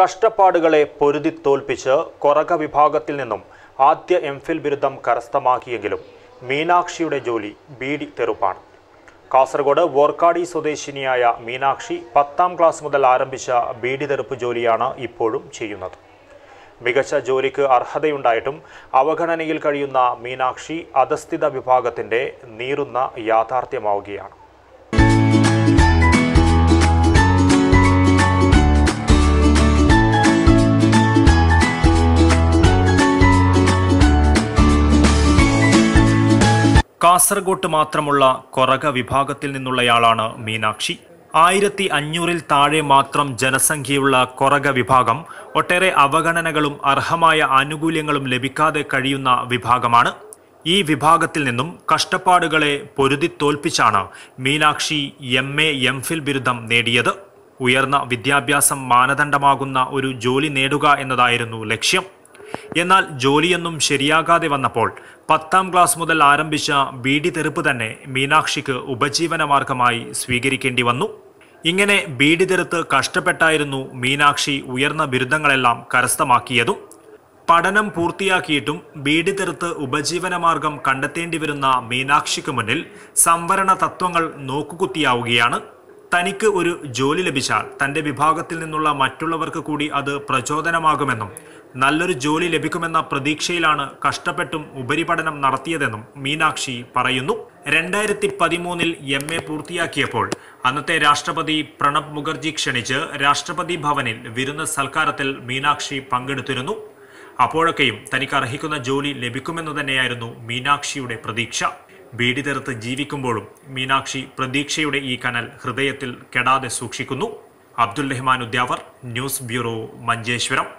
കഷ്ടപ്പാടുകളെ പൊരുതി തോൽപ്പിച്ച് കൊറക വിഭാഗത്തിൽ നിന്നും ആദ്യ എം ഫിൽ ബിരുദം കരസ്ഥമാക്കിയെങ്കിലും മീനാക്ഷിയുടെ ജോലി ബീഡി തെറുപ്പാണ് കാസർഗോഡ് വോർക്കാടി സ്വദേശിനിയായ മീനാക്ഷി പത്താം ക്ലാസ് മുതൽ ആരംഭിച്ച ബീഡി തെറുപ്പ് ജോലിയാണ് ഇപ്പോഴും ചെയ്യുന്നത് മികച്ച ജോലിക്ക് അർഹതയുണ്ടായിട്ടും അവഗണനയിൽ കഴിയുന്ന മീനാക്ഷി അധസ്ഥിത വിഭാഗത്തിൻ്റെ നീറുന്ന യാഥാർത്ഥ്യമാവുകയാണ് കാസർഗോട്ട് മാത്രമുള്ള കൊറക വിഭാഗത്തിൽ നിന്നുള്ളയാളാണ് മീനാക്ഷി ആയിരത്തി അഞ്ഞൂറിൽ താഴെ മാത്രം ജനസംഖ്യയുള്ള കൊറക വിഭാഗം ഒട്ടേറെ അവഗണനകളും അർഹമായ ആനുകൂല്യങ്ങളും ലഭിക്കാതെ കഴിയുന്ന വിഭാഗമാണ് ഈ വിഭാഗത്തിൽ നിന്നും കഷ്ടപ്പാടുകളെ പൊരുതി തോൽപ്പിച്ചാണ് Meenakshi M A M phil ബിരുദം നേടിയത് ഉയർന്ന വിദ്യാഭ്യാസം മാനദണ്ഡമാകുന്ന ഒരു ജോലി നേടുക എന്നതായിരുന്നു ലക്ഷ്യം എന്നാൽ ജോലിയൊന്നും ശരിയാകാതെ വന്നപ്പോൾ പത്താം ക്ലാസ് മുതൽ ആരംഭിച്ച ബീഡി തെറുപ്പ് തന്നെ മീനാക്ഷിക്ക് ഉപജീവനമാർഗമായി സ്വീകരിക്കേണ്ടി വന്നു ഇങ്ങനെ ബീഡി തെറുത്ത് കഷ്ടപ്പെട്ടായിരുന്നു മീനാക്ഷി ഉയർന്ന ബിരുദങ്ങളെല്ലാം കരസ്ഥമാക്കിയതും പഠനം പൂർത്തിയാക്കിയിട്ടും ബീഡി തെറുത്ത് ഉപജീവനമാർഗം കണ്ടെത്തേണ്ടി വരുന്ന മീനാക്ഷിക്ക് മുന്നിൽ സംവരണ തത്വങ്ങൾ നോക്കുകുത്തിയാവുകയാണ് തനിക്ക് ഒരു ജോലി ലഭിച്ചാൽ തൻ്റെ വിഭാഗത്തിൽ നിന്നുള്ള മറ്റുള്ളവർക്ക് കൂടി അത് പ്രചോദനമാകുമെന്നും നല്ലൊരു ജോലി ലഭിക്കുമെന്ന പ്രതീക്ഷയിലാണ് കഷ്ടപ്പെട്ടും ഉപരിപഠനം നടത്തിയതെന്നും മീനാക്ഷി പറയുന്നു രണ്ടായിരത്തി പതിമൂന്നിൽ എം എ പൂർത്തിയാക്കിയപ്പോൾ അന്നത്തെ രാഷ്ട്രപതി പ്രണബ് മുഖർജി ക്ഷണിച്ച് രാഷ്ട്രപതി ഭവനിൽ വിരുന്ന് സൽക്കാരത്തിൽ മീനാക്ഷി പങ്കെടുത്തിരുന്നു അപ്പോഴൊക്കെയും തനിക്ക് അർഹിക്കുന്ന ജോലി ലഭിക്കുമെന്ന് തന്നെയായിരുന്നു മീനാക്ഷിയുടെ പ്രതീക്ഷ ബീഡി ജീവിക്കുമ്പോഴും മീനാക്ഷി പ്രതീക്ഷയുടെ ഈ കനൽ ഹൃദയത്തിൽ കെടാതെ സൂക്ഷിക്കുന്നു അബ്ദുൽ റഹ്മാൻ ഉദ്യാവർ ന്യൂസ് ബ്യൂറോ മഞ്ചേശ്വരം